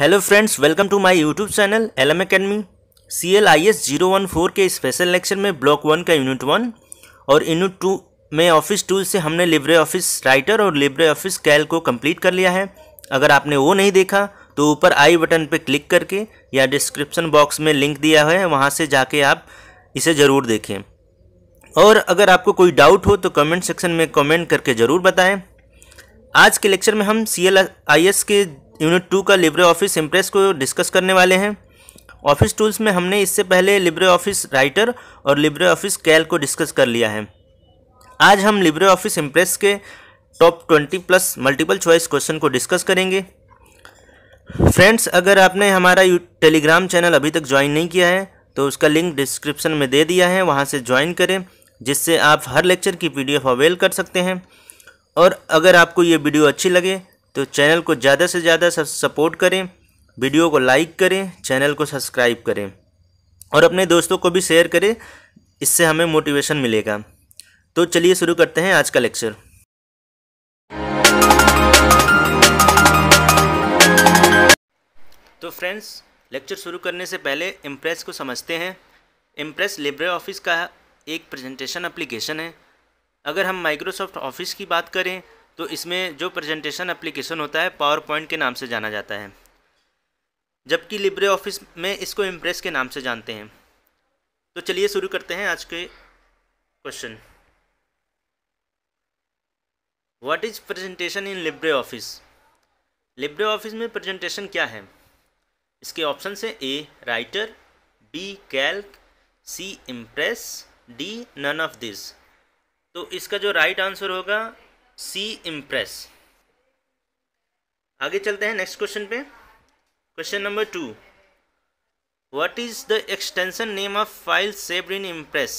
Hello friends welcome to my YouTube channel L M academy C L I S zero one four के special lecture में block one का unit one और unit two में office tool से हमने Libre Office writer और Libre Office Calc को complete कर लिया है अगर आपने वो नहीं देखा तो ऊपर आई बटन पर क्लिक करके या डिस्क्रिप्शन बॉक्स में लिंक दिया है वहाँ से जाके आप इसे ज़रूर देखें और अगर आपको कोई डाउट हो तो कमेंट सेक्शन में कमेंट करके ज़रूर बताएं आज के लेक्चर में हम सी एल आई एस के यूनिट टू का लिब्रे ऑफिस इम्प्रेस को डिस्कस करने वाले हैं ऑफिस टूल्स में हमने इससे पहले लिब्रे ऑफिस राइटर और लिब्रे ऑफिस कैल को डिस्कस कर लिया है आज हम लिब्रे ऑफिस इम्प्रेस के top twenty plus multiple choice question को डिस्कस करेंगे फ्रेंड्स अगर आपने हमारा टेलीग्राम चैनल अभी तक ज्वाइन नहीं किया है तो उसका लिंक डिस्क्रिप्शन में दे दिया है वहाँ से ज्वाइन करें जिससे आप हर लेक्चर की पी अवेल कर सकते हैं और अगर आपको ये वीडियो अच्छी लगे तो चैनल को ज़्यादा से ज़्यादा सपोर्ट करें वीडियो को लाइक करें चैनल को सब्सक्राइब करें और अपने दोस्तों को भी शेयर करें इससे हमें मोटिवेशन मिलेगा तो चलिए शुरू करते हैं आज का लेक्चर तो फ्रेंड्स लेक्चर शुरू करने से पहले इम्प्रेस को समझते हैं इम्प्रेस लिब्रे ऑफिस का एक प्रेजेंटेशन एप्लीकेशन है अगर हम माइक्रोसॉफ्ट ऑफिस की बात करें तो इसमें जो प्रेजेंटेशन एप्लीकेशन होता है पावर पॉइंट के नाम से जाना जाता है जबकि लिब्रे ऑफिस में इसको इम्प्रेस के नाम से जानते हैं तो चलिए शुरू करते हैं आज के question what is presentation in Libre Office Libre Office में प्रेजेंटेशन क्या है इसके ऑप्शन है A writer B Calc C Impress D none of this तो इसका जो राइट right आंसर होगा सी इम्प्रेस आगे चलते हैं नेक्स्ट क्वेश्चन पे question number two what is the extension name of file save in Impress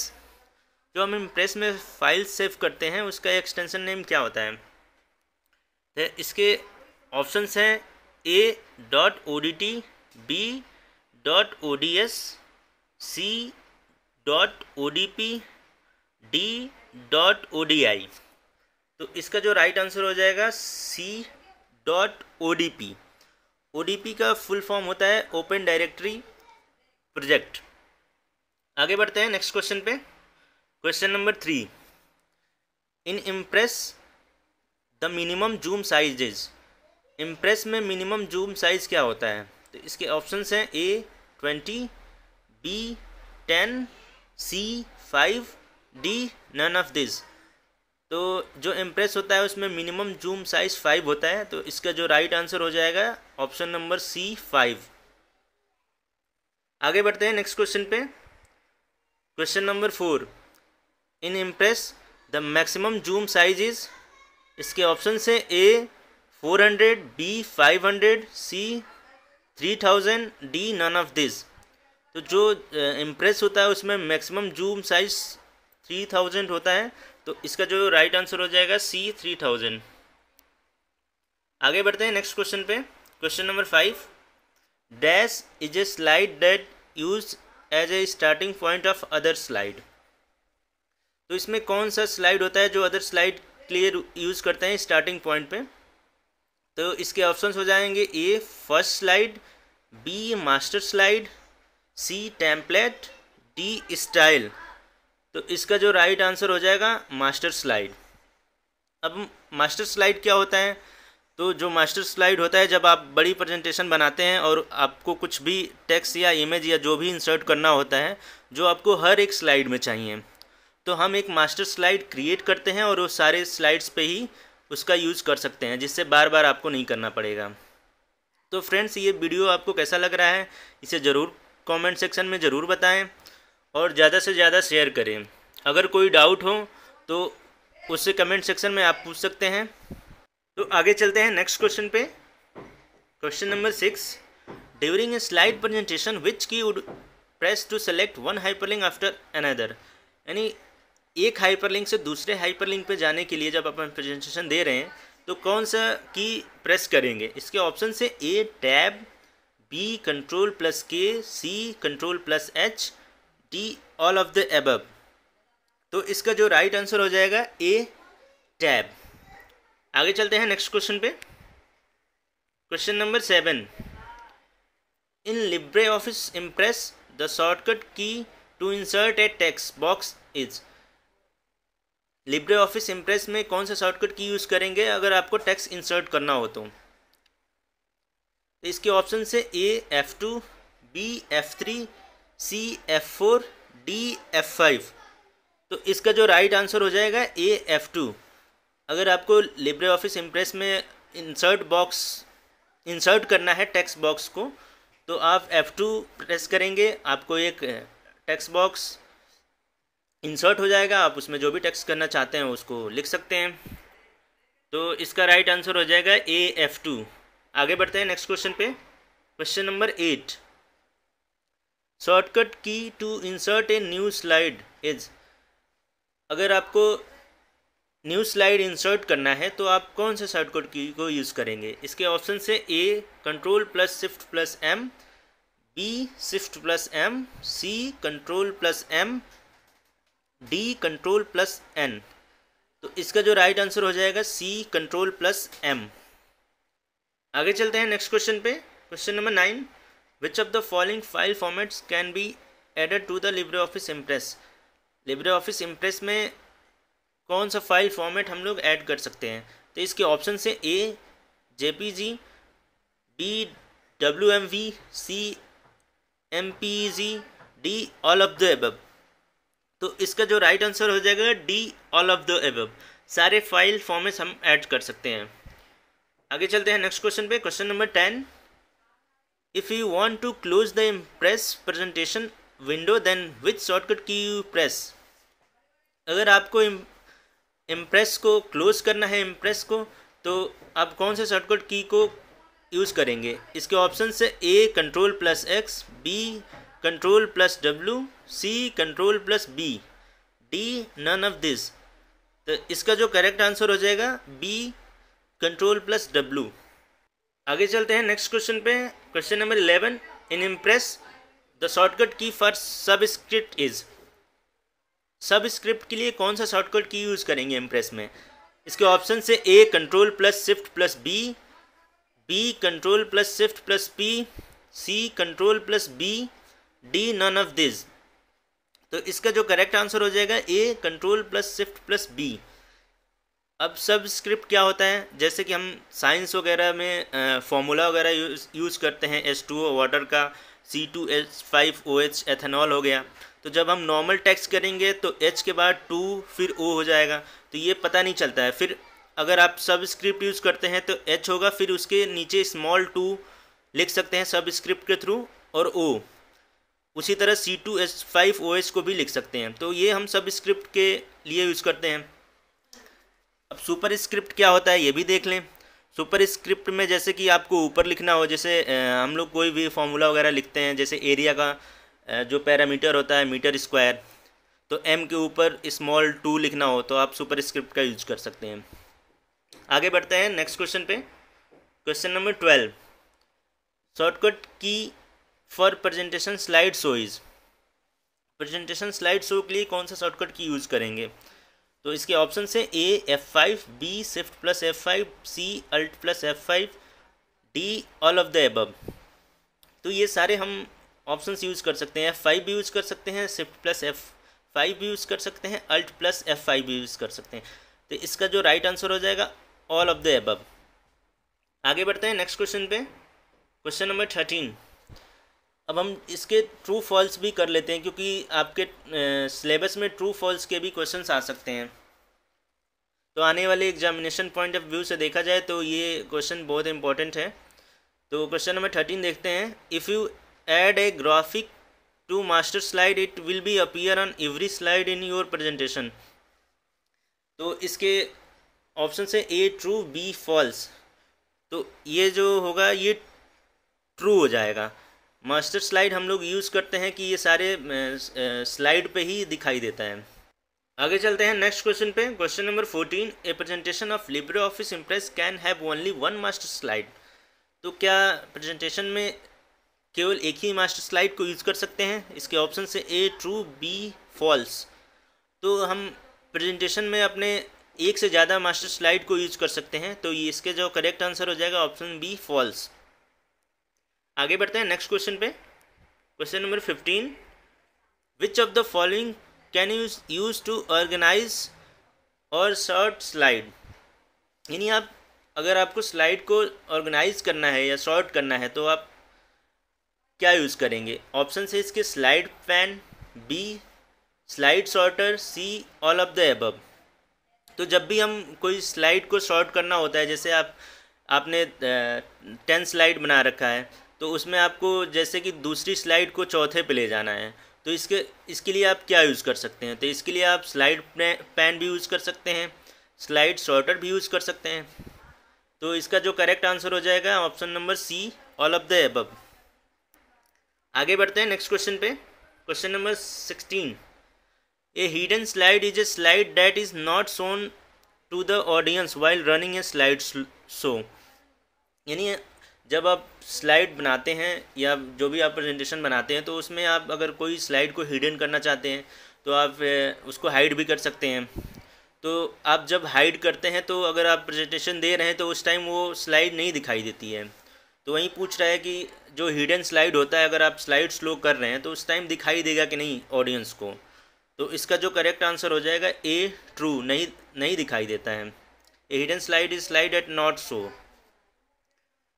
जो हम इम्प्रेस में फाइल सेव करते हैं उसका एक्सटेंशन नेम क्या होता है तो इसके ऑप्शंस हैं A dot O D T B dot O D S C dot O D P D dot O D I तो इसका जो राइट आंसर हो जाएगा C dot O D P O D P का full form होता है open directory project आगे बढ़ते हैं नेक्स्ट क्वेश्चन पे question number three in Impress the minimum zoom size is Impress में मिनिमम जूम साइज क्या होता है तो इसके ऑप्शंस हैं A twenty B ten C five D none of this तो जो इम्प्रेस होता है उसमें मिनिमम जूम साइज़ फाइव होता है तो इसका जो राइट आंसर हो जाएगा ऑप्शन नंबर सी फाइव आगे बढ़ते हैं नेक्स्ट क्वेश्चन पे question number four in Impress the maximum zoom size is इसके ऑप्शन से A four hundred B five hundred C three thousand D none of this तो जो इम्प्रेस uh, होता है उसमें maximum zoom size three thousand होता है तो इसका जो राइट आंसर हो जाएगा सी थ्री थाउजेंड आगे बढ़ते हैं नेक्स्ट क्वेश्चन पे question number five dash is a slide that use as a starting point of other slide तो इसमें कौन सा स्लाइड होता है जो अदर स्लाइड क्लियर यूज़ करते हैं स्टार्टिंग पॉइंट पे तो इसके ऑप्शंस हो जाएंगे A first slide B master slide C template D style तो इसका जो राइट आंसर हो जाएगा मास्टर स्लाइड अब मास्टर स्लाइड क्या होता है तो जो मास्टर स्लाइड होता है जब आप बड़ी प्रेजेंटेशन बनाते हैं और आपको कुछ भी टेक्स्ट या इमेज या जो भी इंसर्ट करना होता है जो आपको हर एक स्लाइड में चाहिए तो हम एक मास्टर स्लाइड क्रिएट करते हैं और वो सारे स्लाइड्स पे ही उसका यूज़ कर सकते हैं जिससे बार बार आपको नहीं करना पड़ेगा तो फ्रेंड्स ये वीडियो आपको कैसा लग रहा है इसे ज़रूर कॉमेंट सेक्शन में ज़रूर बताएं और ज़्यादा से ज़्यादा शेयर करें अगर कोई डाउट हो तो उससे कमेंट सेक्शन में आप पूछ सकते हैं तो आगे चलते हैं नेक्स्ट क्वेश्चन पे question number six during a slide presentation which key would press to select one hyperlink after another यानी एक हाइपरलिंक से दूसरे हाइपरलिंक पे जाने के लिए जब अपन प्रेजेंटेशन दे रहे हैं तो कौन सा की प्रेस करेंगे इसके ऑप्शन से A tab B control plus K C control plus H D all of the above तो इसका जो राइट right आंसर हो जाएगा ए टैब आगे चलते हैं नेक्स्ट क्वेश्चन पे question number seven in Libre Office Impress the shortcut key to insert a text box is Libre Office Impress में कौन सा शॉर्टकट की यूज़ करेंगे अगर आपको टेक्स्ट इंसर्ट करना हो तो, तो इसके ऑप्शन से A F two B F three C F four D F five तो इसका जो राइट आंसर हो जाएगा ए एफ टू अगर आपको लिब्रे ऑफिस इम्प्रेस में इंसर्ट बॉक्स इंसर्ट करना है टेक्स्ट बॉक्स को तो आप एफ टू प्रेस करेंगे आपको एक टेक्स्ट बॉक्स इंसर्ट हो जाएगा आप उसमें जो भी टेक्स्ट करना चाहते हैं उसको लिख सकते हैं तो इसका राइट आंसर हो जाएगा ए एफ टू आगे बढ़ते हैं नेक्स्ट क्वेश्चन पे question number eight shortcut key to insert a new slide is अगर आपको न्यू स्लाइड इंसर्ट करना है तो आप कौन से शॉर्टकट की को यूज़ करेंगे इसके ऑप्शन से A control plus shift plus M B shift plus M C control plus M D control plus N तो इसका जो राइट आंसर हो जाएगा सी कंट्रोल प्लस एम आगे चलते हैं नेक्स्ट क्वेश्चन पे question number nine Which of the following file formats can be added to the LibreOffice Impress? LibreOffice Impress में कौन सा फाइल फॉर्मेट हम लोग ऐड कर सकते हैं तो इसके ऑप्शन से A J P G B W M V C M P G D all of the above तो इसका जो राइट right आंसर हो जाएगा D all of the above सारे फाइल फॉर्मेट्स हम ऐड कर सकते हैं आगे चलते हैं नेक्स्ट क्वेश्चन पे question number ten If you want to close the Impress presentation window then which shortcut key you press? अगर आपको इम्प्रेस को क्लोज करना है इम्प्रेस को तो आप कौन से शॉर्टकट की को यूज़ करेंगे इसके ऑप्शन से A control plus X B control plus W C control plus B D none of this तो इसका जो करेक्ट आंसर हो जाएगा बी कंट्रोल प्लस डब्ल्यू आगे चलते हैं नेक्स्ट क्वेश्चन पे question number eleven in Impress the shortcut key for subscript is subscript के लिए कौन सा शॉर्टकट की यूज़ करेंगे इम्प्रेस में इसके ऑप्शन से A control plus shift plus B B control plus shift plus P C control plus B D none of this तो इसका जो करेक्ट आंसर हो जाएगा A control plus shift plus B अब सब स्क्रिप्ट क्या होता है जैसे कि हम साइंस वगैरह में फॉर्मूला वगैरह यूज़ यूज़ करते हैं एस टू वाटर का C two H five O H ethanol हो गया तो जब हम नॉर्मल टैक्स करेंगे तो एच के बाद टू फिर ओ हो जाएगा तो ये पता नहीं चलता है फिर अगर आप सब स्क्रिप्ट यूज़ करते हैं तो एच होगा फिर उसके नीचे स्मॉल टू लिख सकते हैं सब स्क्रिप्ट के थ्रू और ओ उसी तरह C two H five O H को भी लिख सकते हैं तो ये हम सब स्क्रिप्ट के लिए यूज़ करते हैं अब सुपर स्क्रिप्ट क्या होता है ये भी देख लें सुपर स्क्रिप्ट में जैसे कि आपको ऊपर लिखना हो जैसे हम लोग कोई भी फॉर्मूला वगैरह लिखते हैं जैसे एरिया का जो पैरामीटर होता है मीटर स्क्वायर तो एम के ऊपर स्मॉल टू लिखना हो तो आप सुपर स्क्रिप्ट का यूज कर सकते हैं आगे बढ़ते हैं नेक्स्ट क्वेश्चन पे question number twelve shortcut key for presentation slide show is presentation slide show के लिए कौन सा शॉर्टकट की यूज़ करेंगे तो इसके ऑप्शन है A F five B shift plus F five C alt plus F five D all of the above तो ये सारे हम ऑप्शन यूज़ कर सकते हैं एफ फाइव भी यूज़ कर सकते हैं स्विफ्ट प्लस एफ फाइव भी यूज़ कर सकते हैं अल्ट प्लस एफ फाइव भी यूज़ कर सकते हैं तो इसका जो राइट आंसर हो जाएगा ऑल ऑफ द एबब आगे बढ़ते हैं नेक्स्ट क्वेश्चन पे क्वेश्चन नंबर थर्टीन अब हम इसके ट्रू फॉल्स भी कर लेते हैं क्योंकि आपके सिलेबस में ट्रू फॉल्स के भी क्वेश्चन आ सकते हैं तो आने वाले एग्जामिनेशन पॉइंट ऑफ व्यू से देखा जाए तो ये क्वेश्चन बहुत इंपॉर्टेंट है तो क्वेश्चन नंबर थर्टीन देखते हैं if you add a graphic to master slide it will be appear on every slide in your presentation तो इसके ऑप्शन से ए ट्रू बी फॉल्स तो ये जो होगा ये ट्रू हो जाएगा मास्टर स्लाइड हम लोग यूज़ करते हैं कि ये सारे स्लाइड पे ही दिखाई देता है आगे चलते हैं नेक्स्ट क्वेश्चन पे question number fourteen a presentation of Libre Office Impress can have only one master slide तो क्या प्रेजेंटेशन में केवल एक ही मास्टर स्लाइड को यूज़ कर सकते हैं इसके ऑप्शन से ए ट्रू बी फॉल्स तो हम प्रेजेंटेशन में अपने एक से ज़्यादा मास्टर स्लाइड को यूज कर सकते हैं तो इसके जो करेक्ट आंसर हो जाएगा ऑप्शन बी फॉल्स आगे बढ़ते हैं नेक्स्ट क्वेश्चन पे question number fifteen which of the following can you use to organize or sort slide यानी आप अगर आपको स्लाइड को ऑर्गेनाइज करना है या शॉर्ट करना है तो आप क्या यूज़ करेंगे ऑप्शन है इसके slide pane B slide sorter C all of the above तो जब भी हम कोई स्लाइड को शॉर्ट करना होता है जैसे आप आपने टेन स्लाइड बना रखा है तो उसमें आपको जैसे कि दूसरी स्लाइड को चौथे पे ले जाना है तो इसके इसके लिए आप क्या यूज़ कर सकते हैं तो इसके लिए आप स्लाइड पैन भी यूज़ कर सकते हैं स्लाइड शॉर्टर भी यूज़ कर सकते हैं तो इसका जो करेक्ट आंसर हो जाएगा option number C all of the above आगे बढ़ते हैं नेक्स्ट क्वेश्चन पे question number sixteen a hidden slide is a slide that is not shown to the audience while running a slide show यानी जब आप slide बनाते हैं या जो भी आप प्रेजेंटेशन बनाते हैं तो उसमें आप अगर कोई स्लाइड को हिडन करना चाहते हैं तो आप उसको हाइड भी कर सकते हैं तो आप जब हाइड करते हैं तो अगर आप प्रेजेंटेशन दे रहे हैं तो उस टाइम वो स्लाइड नहीं दिखाई देती है तो वहीं पूछ रहा है कि जो हिडन स्लाइड होता है अगर आप स्लाइड स्लो कर रहे हैं तो उस टाइम दिखाई देगा कि नहीं ऑडियंस को तो इसका जो करेक्ट आंसर हो जाएगा ए ट्रू नहीं नहीं दिखाई देता है a hidden slide is slide that not show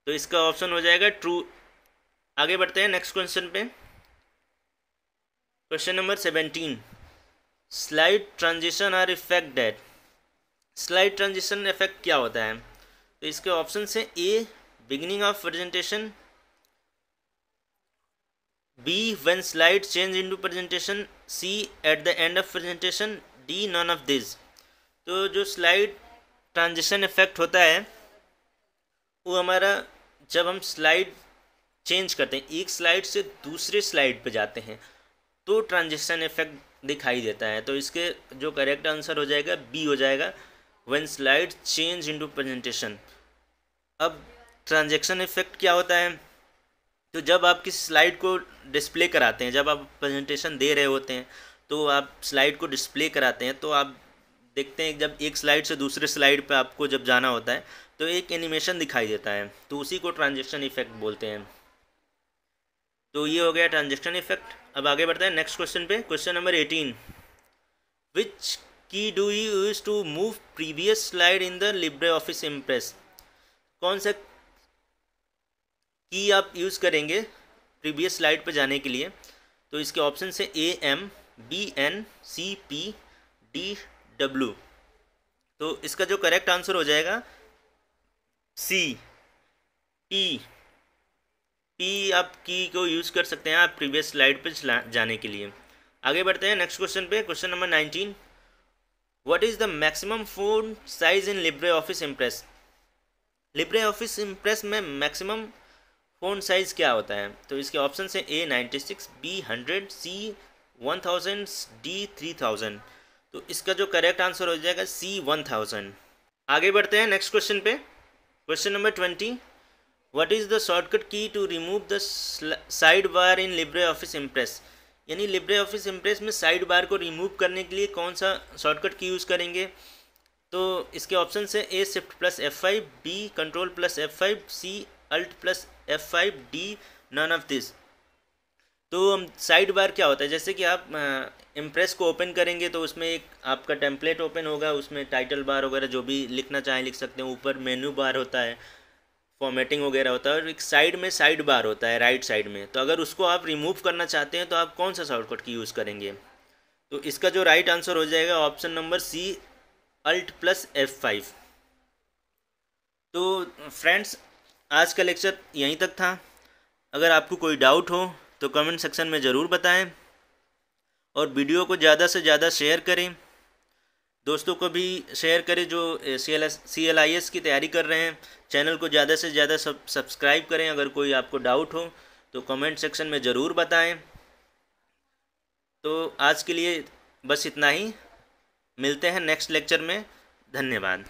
तो इसका ऑप्शन हो जाएगा ट्रू आगे बढ़ते हैं नेक्स्ट क्वेश्चन पे question number seventeen slide transition are effect that slide transition effect क्या होता है तो इसके ऑप्शन है A beginning of presentation B when slide change into presentation C at the end of presentation D none of this तो जो slide transition effect होता है वो हमारा जब हम स्लाइड चेंज करते हैं एक स्लाइड से दूसरे स्लाइड पे जाते हैं तो ट्रांजिशन इफेक्ट दिखाई देता है तो इसके जो करेक्ट आंसर हो जाएगा बी हो जाएगा one slide change into presentation अब ट्रांजेक्शन इफेक्ट क्या होता है तो जब आप किसी स्लाइड को डिस्प्ले कराते हैं जब आप प्रेजेंटेशन दे रहे होते हैं तो आप स्लाइड को डिस्प्ले कराते हैं तो आप देखते हैं जब एक स्लाइड से दूसरे स्लाइड पे आपको जब जाना होता है तो एक एनिमेशन दिखाई देता है तो उसी को ट्रांजेक्शन इफेक्ट बोलते हैं तो ये हो गया ट्रांजेक्शन इफेक्ट अब आगे बढ़ते हैं नेक्स्ट क्वेश्चन पे question number eighteen which key do you use to move previous slide in the Libre Office Impress कौन सा की आप यूज़ करेंगे प्रीवियस स्लाइड पर जाने के लिए तो इसके ऑप्शन है A M B N C P D W तो इसका जो करेक्ट आंसर हो जाएगा सी पी पी आप की को यूज़ कर सकते हैं आप प्रीवियस स्लाइड पर जाने के लिए आगे बढ़ते हैं नेक्स्ट क्वेश्चन पे question number nineteen what is the maximum font size in Libre Office Impress Libre Office Impress में मैक्सिमम फ़ोन साइज़ क्या होता है तो इसके ऑप्शन है A ninety six B hundred C one thousand D three thousand तो इसका जो करेक्ट आंसर हो जाएगा सी वन थाउजेंड आगे बढ़ते हैं नेक्स्ट क्वेश्चन पे question number twenty what is the shortcut key to remove the side bar in Libre Office Impress यानी लिब्रे ऑफिस इम्प्रेस में साइड बार को रिमूव करने के लिए कौन सा शॉर्टकट की यूज़ करेंगे तो इसके ऑप्शन है A shift plus F five B control plus F five C alt plus F five D none of this तो साइड बार क्या होता है जैसे कि आप इम्प्रेस को ओपन करेंगे तो उसमें एक आपका टेम्पलेट ओपन होगा उसमें टाइटल बार वगैरह जो भी लिखना चाहें लिख सकते हैं ऊपर मेन्यू बार होता है फॉर्मेटिंग वगैरह होता है और एक साइड में साइड बार होता है राइट साइड में तो अगर उसको आप रिमूव करना चाहते हैं तो आप कौन सा शॉर्टकट की यूज़ करेंगे तो इसका जो राइट आंसर हो जाएगा option number C alt plus F five तो फ्रेंड्स आज का लेक्चर यहीं तक था अगर आपको कोई डाउट हो तो कमेंट सेक्शन में ज़रूर बताएं और वीडियो को ज़्यादा से ज़्यादा शेयर करें दोस्तों को भी शेयर करें जो C L C L I S की तैयारी कर रहे हैं चैनल को ज़्यादा से ज़्यादा सब सब्सक्राइब करें अगर कोई आपको डाउट हो तो कमेंट सेक्शन में ज़रूर बताएं तो आज के लिए बस इतना ही मिलते हैं नेक्स्ट लेक्चर में धन्यवाद